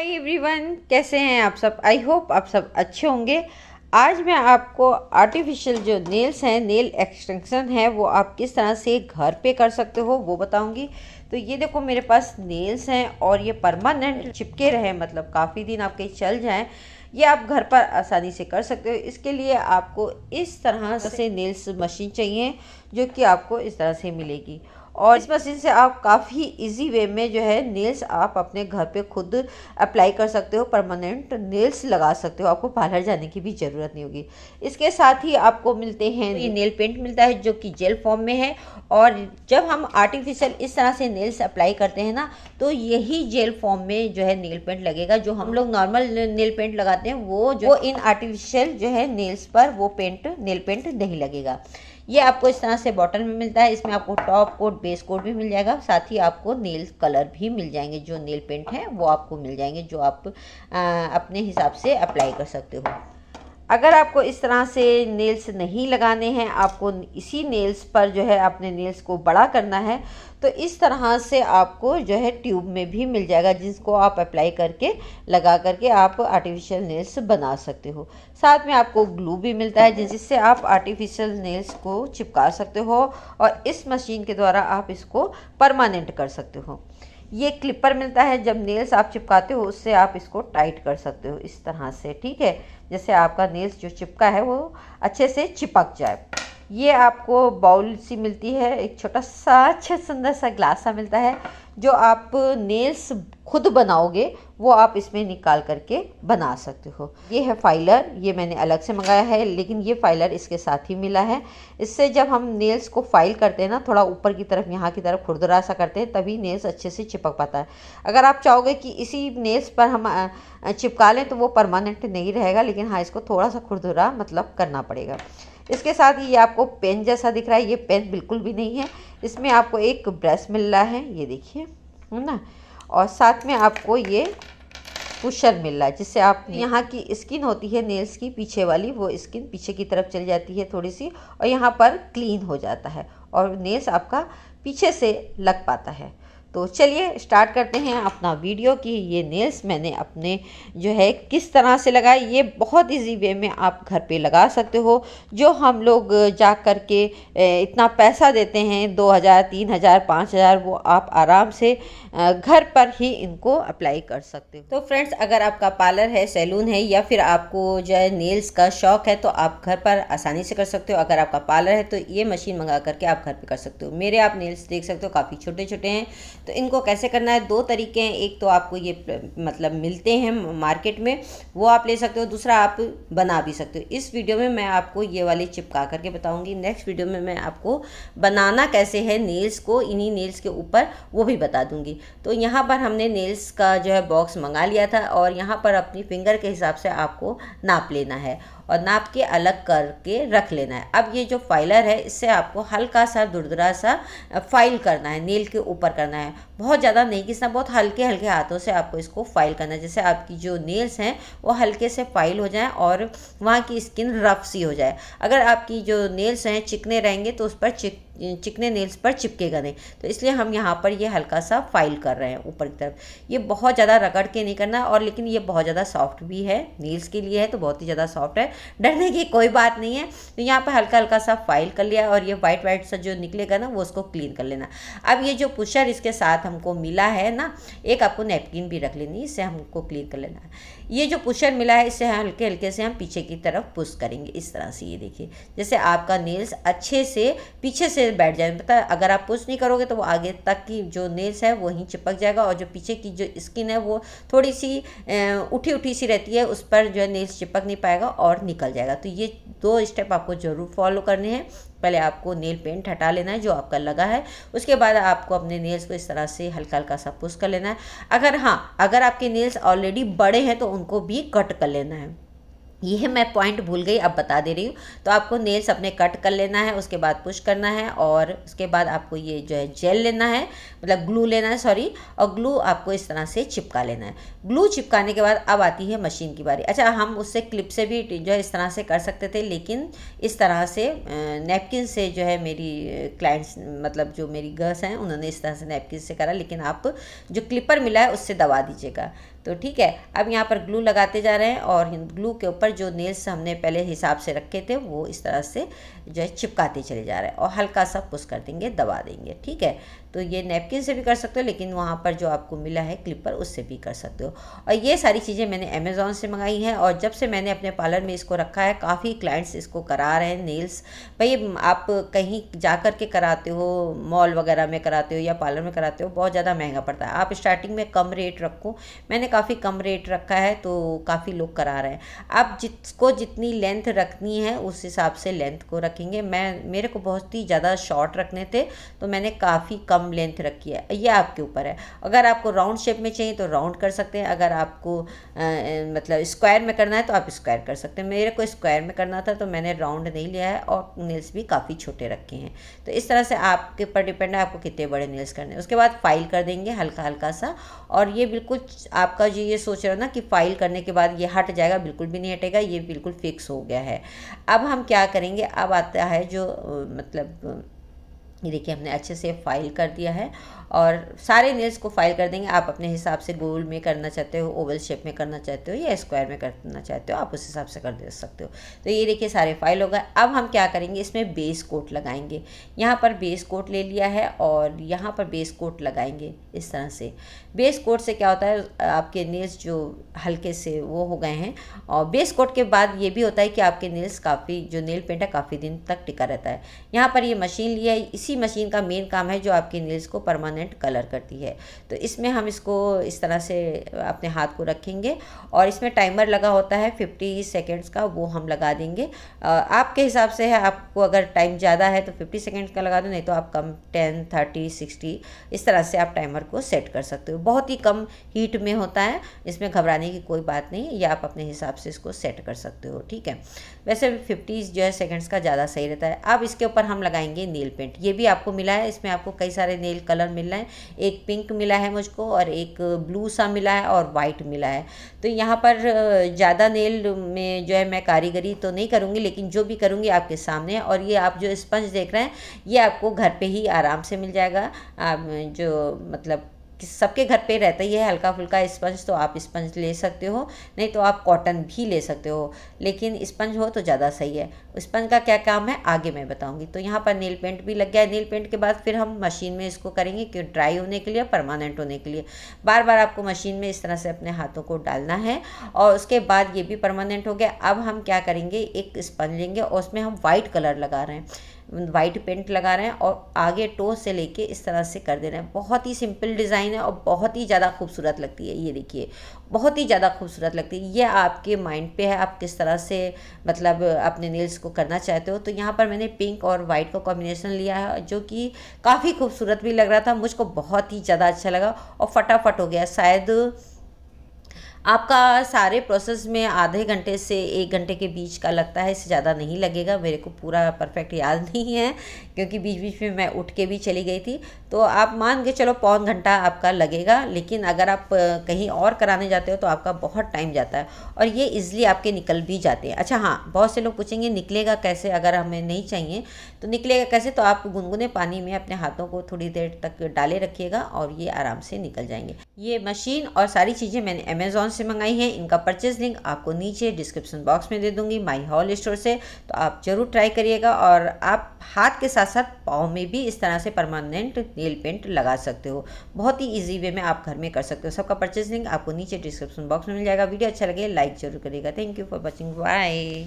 hi everyone कैसे हैं आप सब आई होप आप सब अच्छे होंगे आज मैं आपको आर्टिफिशियल जो नेल्स हैं नेल एक्सटेंशन है वो आप किस तरह से घर पे कर सकते हो वो बताऊंगी तो ये देखो मेरे पास नेल्स हैं और ये परमानेंट चिपके रहे मतलब काफ़ी दिन आपके चल जाएं ये आप घर पर आसानी से कर सकते हो इसके लिए आपको इस तरह से नेल्स मशीन चाहिए जो कि आपको इस तरह से मिलेगी और इस मशीन से आप काफ़ी इजी वे में जो है नेल्स आप अपने घर पे खुद अप्लाई कर सकते हो परमानेंट नेल्स लगा सकते हो आपको पार्लर जाने की भी ज़रूरत नहीं होगी इसके साथ ही आपको मिलते हैं तो ये नेल पेंट मिलता है जो कि जेल फॉर्म में है और जब हम आर्टिफिशियल इस तरह से नेल्स अप्लाई करते हैं ना तो यही जेल फॉर्म में जो है नेल पेंट लगेगा जो हम लोग नॉर्मल नेल पेंट लगाते हैं वो जो इन आर्टिफिशियल जो है नेल्स पर वो पेंट नेल पेंट नहीं लगेगा ये आपको इस तरह से बॉटल में मिलता है इसमें आपको टॉप कोट बेस कोट भी मिल जाएगा साथ ही आपको नेल कलर भी मिल जाएंगे जो नेल पेंट हैं वो आपको मिल जाएंगे जो आप आ, अपने हिसाब से अप्लाई कर सकते हो अगर आपको इस तरह से नेल्स नहीं लगाने हैं आपको इसी नेल्स पर जो है अपने नेल्स को बड़ा करना है तो इस तरह से आपको जो है ट्यूब में भी मिल जाएगा जिसको आप अप्लाई करके लगा करके आप आर्टिफिशियल नेल्स बना सकते हो साथ में आपको ग्लू भी मिलता है जिससे आप आर्टिफिशियल नेल्स को चिपका सकते हो और इस मशीन के द्वारा आप इसको परमानेंट कर सकते हो ये क्लिपर मिलता है जब नेल्स आप चिपकाते हो उससे आप इसको टाइट कर सकते हो इस तरह से ठीक है जैसे आपका नेल्स जो चिपका है वो अच्छे से चिपक जाए ये आपको बाउल सी मिलती है एक छोटा सा अच्छा सुंदर सा ग्लास सा मिलता है जो आप नेल्स खुद बनाओगे वो आप इसमें निकाल करके बना सकते हो ये है फाइलर ये मैंने अलग से मंगाया है लेकिन ये फाइलर इसके साथ ही मिला है इससे जब हम नेल्स को फाइल करते हैं ना थोड़ा ऊपर की तरफ यहाँ की तरफ खुरदरा सा करते हैं तभी नेल्स अच्छे से चिपक पाता है अगर आप चाहोगे कि इसी नेल्स पर हम चिपका लें तो वो परमानेंट नहीं रहेगा लेकिन हाँ इसको थोड़ा सा खुरदुरा मतलब करना पड़ेगा इसके साथ ये आपको पेन जैसा दिख रहा है ये पेन बिल्कुल भी नहीं है इसमें आपको एक ब्रश मिल रहा है ये देखिए है ना और साथ में आपको ये पुशर मिल रहा है जिससे आप यहाँ की स्किन होती है नेल्स की पीछे वाली वो स्किन पीछे की तरफ चली जाती है थोड़ी सी और यहाँ पर क्लीन हो जाता है और नेल्स आपका पीछे से लग पाता है तो चलिए स्टार्ट करते हैं अपना वीडियो कि ये नेल्स मैंने अपने जो है किस तरह से लगाए ये बहुत इजी वे में आप घर पे लगा सकते हो जो हम लोग जा कर के इतना पैसा देते हैं दो हज़ार तीन हज़ार पाँच हज़ार वो आप आराम से घर पर ही इनको अप्लाई कर सकते हो तो फ्रेंड्स अगर आपका पार्लर है सैलून है या फिर आपको जो है नेल्स का शौक़ है तो आप घर पर आसानी से कर सकते हो अगर आपका पार्लर है तो ये मशीन मंगा करके आप घर पर कर सकते हो मेरे आप नेल्स देख सकते हो काफ़ी छोटे छोटे हैं तो इनको कैसे करना है दो तरीके हैं एक तो आपको ये मतलब मिलते हैं मार्केट में वो आप ले सकते हो दूसरा आप बना भी सकते हो इस वीडियो में मैं आपको ये वाली चिपका करके बताऊंगी नेक्स्ट वीडियो में मैं आपको बनाना कैसे है नेल्स को इन्हीं नेल्स के ऊपर वो भी बता दूंगी तो यहाँ पर हमने नेल्स का जो है बॉक्स मंगा लिया था और यहाँ पर अपनी फिंगर के हिसाब से आपको नाप लेना है और नाप के अलग करके रख लेना है अब ये जो फाइलर है इससे आपको हल्का सा दुर्दरा सा फाइल करना है नील के ऊपर करना है बहुत ज़्यादा नहीं किसना बहुत हल्के हल्के हाथों से आपको इसको फाइल करना है जैसे आपकी जो नेल्स हैं वो हल्के से फाइल हो जाएँ और वहाँ की स्किन रफ सी हो जाए अगर आपकी जो नेल्स हैं चिकने रहेंगे तो उस पर चिक चिकने नेल्स पर चिपकेगा नहीं तो इसलिए हम यहाँ पर ये हल्का सा फाइल कर रहे हैं ऊपर की तरफ ये बहुत ज़्यादा रगड़ के नहीं करना और लेकिन ये बहुत ज़्यादा सॉफ्ट भी है नेल्स के लिए है तो बहुत ही ज़्यादा सॉफ्ट है डरने की कोई बात नहीं है तो यहाँ पर हल्का हल्का सा फाइल कर लिया और ये वाइट वाइट सा जो निकलेगा ना वो उसको क्लीन कर लेना अब ये जो पुशर इसके साथ हमको मिला है ना एक आपको नेपकिन भी रख लेनी इससे हमको क्लीन कर लेना ये जो पुशर मिला है इससे हल्के हल्के से हम पीछे की तरफ पुश करेंगे इस तरह से ये देखिए जैसे आपका नेल्स अच्छे से पीछे से से बैठ जाए पता है अगर आप पुश नहीं करोगे तो वो आगे तक की जो नेल्स है वहीं चिपक जाएगा और जो पीछे की जो स्किन है वो थोड़ी सी उठी उठी सी रहती है उस पर जो है नेल्स चिपक नहीं पाएगा और निकल जाएगा तो ये दो स्टेप आपको ज़रूर फॉलो करने हैं पहले आपको नेल पेंट हटा लेना है जो आपका लगा है उसके बाद आपको अपने नेल्स को इस तरह से हल्का हल्का सा पुश कर लेना है अगर हाँ अगर आपके नेल्स ऑलरेडी बड़े हैं तो उनको भी कट कर लेना है यह मैं पॉइंट भूल गई अब बता दे रही हूँ तो आपको नेल्स अपने कट कर लेना है उसके बाद पुश करना है और उसके बाद आपको ये जो है जेल लेना है मतलब ग्लू लेना है सॉरी और ग्लू आपको इस तरह से चिपका लेना है ग्लू चिपकाने के बाद अब आती है मशीन की बारी अच्छा हम उससे क्लिप से भी जो है इस तरह से कर सकते थे लेकिन इस तरह से नैपकिन से जो है मेरी क्लाइंट्स मतलब जो मेरी गर्ल्स हैं उन्होंने इस तरह से नैपकिन से करा लेकिन आप जो क्लिपर मिला है उससे दबा दीजिएगा तो ठीक है अब यहाँ पर ग्लू लगाते जा रहे हैं और ग्लू के ऊपर जो नेल्स हमने पहले हिसाब से रखे थे वो इस तरह से जो है चिपकाते चले जा रहे हैं और हल्का सा पुश कर देंगे दबा देंगे ठीक है तो ये नैपकिन से भी कर सकते हो लेकिन वहाँ पर जो आपको मिला है क्लिपर उससे भी कर सकते हो और ये सारी चीज़ें मैंने अमेज़ोन से मंगाई हैं और जब से मैंने अपने पार्लर में इसको रखा है काफ़ी क्लाइंट्स इसको करा रहे हैं नेल्स भाई आप कहीं जा कर के कराते हो मॉल वगैरह में कराते हो या पार्लर में कराते हो बहुत ज़्यादा महंगा पड़ता है आप स्टार्टिंग में कम रेट रखो मैंने काफ़ी कम रेट रखा है तो काफ़ी लोग करा रहे हैं आप जिसको जितनी लेंथ रखनी है उस हिसाब से लेंथ को रखेंगे मैं मेरे को बहुत ही ज़्यादा शॉर्ट रखने थे तो मैंने काफ़ी कम लेंथ रखी है ये आपके ऊपर है अगर आपको राउंड शेप में चाहिए तो राउंड कर सकते हैं अगर आपको आ, मतलब स्क्वायर में करना है तो आप स्क्वायर कर सकते हैं मेरे को स्क्वायर में करना था तो मैंने राउंड नहीं लिया है और नेल्स भी काफ़ी छोटे रखे हैं तो इस तरह से आपके ऊपर डिपेंड है आपको कितने बड़े नेल्स करने उसके बाद फाइल कर देंगे हल्का हल्का सा और ये बिल्कुल आपका आपका जो ये सोच रहा ना कि फाइल करने के बाद ये हट जाएगा बिल्कुल भी नहीं हटेगा ये बिल्कुल फिक्स हो गया है अब हम क्या करेंगे अब आता है जो मतलब ये देखिए हमने अच्छे से फाइल कर दिया है और सारे नेल्स को फाइल कर देंगे आप अपने हिसाब से गोल में करना चाहते हो ओवल शेप में करना चाहते हो या स्क्वायर में करना चाहते हो आप उस हिसाब से कर दे सकते हो तो ये देखिए सारे फाइल हो गए अब हम क्या करेंगे इसमें बेस कोट लगाएंगे यहाँ पर बेस कोट ले लिया है और यहाँ पर बेस कोट लगाएंगे इस तरह से बेस कोट से क्या होता है आपके नेल्स जो हल्के से वो हो गए हैं और बेस कोट के बाद ये भी होता है कि आपके नेल्स काफ़ी जो नेल पेंट है काफ़ी दिन तक टिका रहता है यहाँ पर ये मशीन लिया है इसी मशीन का मेन काम है जो आपके नेल्स को परमानेंट परमानेंट कलर करती है तो इसमें हम इसको इस तरह से अपने हाथ को रखेंगे और इसमें टाइमर लगा होता है फिफ्टी सेकेंड्स का वो हम लगा देंगे आपके हिसाब से है आपको अगर टाइम ज़्यादा है तो फिफ्टी सेकेंड्स का लगा दो नहीं तो आप कम टेन थर्टी सिक्सटी इस तरह से आप टाइमर को सेट कर सकते हो बहुत ही कम हीट में होता है इसमें घबराने की कोई बात नहीं या आप अपने हिसाब से इसको सेट कर सकते हो ठीक है वैसे फिफ्टी जो है सेकेंड्स का ज़्यादा सही रहता है अब इसके ऊपर हम लगाएंगे नेल पेंट ये भी आपको मिला है इसमें आपको कई सारे नेल कलर मिल मिला है एक पिंक मिला है मुझको और एक ब्लू सा मिला है और वाइट मिला है तो यहाँ पर ज़्यादा नेल में जो है मैं कारीगरी तो नहीं करूँगी लेकिन जो भी करूँगी आपके सामने और ये आप जो स्पंज देख रहे हैं ये आपको घर पर ही आराम से मिल जाएगा आप जो मतलब सबके घर पे रहता ही है हल्का फुल्का स्पंज तो आप स्पंज ले सकते हो नहीं तो आप कॉटन भी ले सकते हो लेकिन स्पंज हो तो ज़्यादा सही है स्पंज का क्या काम है आगे मैं बताऊँगी तो यहाँ पर नील पेंट भी लग गया है नील पेंट के बाद फिर हम मशीन में इसको करेंगे क्यों ड्राई होने के लिए परमानेंट होने के लिए बार बार आपको मशीन में इस तरह से अपने हाथों को डालना है और उसके बाद ये भी परमानेंट हो गया अब हम क्या करेंगे एक स्पंज लेंगे और उसमें हम वाइट कलर लगा रहे हैं वाइट पेंट लगा रहे हैं और आगे टो से लेके इस तरह से कर दे रहे हैं बहुत ही सिंपल डिज़ाइन है और बहुत ही ज़्यादा खूबसूरत लगती है ये देखिए बहुत ही ज़्यादा खूबसूरत लगती है ये आपके माइंड पे है आप किस तरह से मतलब अपने नेल्स को करना चाहते हो तो यहाँ पर मैंने पिंक और वाइट का कॉम्बिनेशन लिया है जो कि काफ़ी खूबसूरत भी लग रहा था मुझको बहुत ही ज़्यादा अच्छा लगा और फटाफट हो गया शायद आपका सारे प्रोसेस में आधे घंटे से एक घंटे के बीच का लगता है इससे ज़्यादा नहीं लगेगा मेरे को पूरा परफेक्ट याद नहीं है क्योंकि बीच बीच में मैं उठ के भी चली गई थी तो आप मान के चलो पौन घंटा आपका लगेगा लेकिन अगर आप कहीं और कराने जाते हो तो आपका बहुत टाइम जाता है और ये इज़िली आपके निकल भी जाते हैं अच्छा हाँ बहुत से लोग पूछेंगे निकलेगा कैसे अगर हमें नहीं चाहिए तो निकलेगा कैसे तो आप गुनगुने पानी में अपने हाथों को थोड़ी देर तक डाले रखिएगा और ये आराम से निकल जाएंगे ये मशीन और सारी चीज़ें मैंने अमेज़ोन अमेजोन से मंगाई है इनका परचेज लिंक आपको नीचे डिस्क्रिप्शन बॉक्स में दे दूंगी माई हॉल स्टोर से तो आप ज़रूर ट्राई करिएगा और आप हाथ के साथ साथ पाँव में भी इस तरह से परमानेंट नेल पेंट लगा सकते हो बहुत ही ईजी वे में आप घर में कर सकते हो सबका परचेज लिंक आपको नीचे डिस्क्रिप्शन बॉक्स में मिल जाएगा वीडियो अच्छा लगे लाइक जरूर करिएगा thank you for watching bye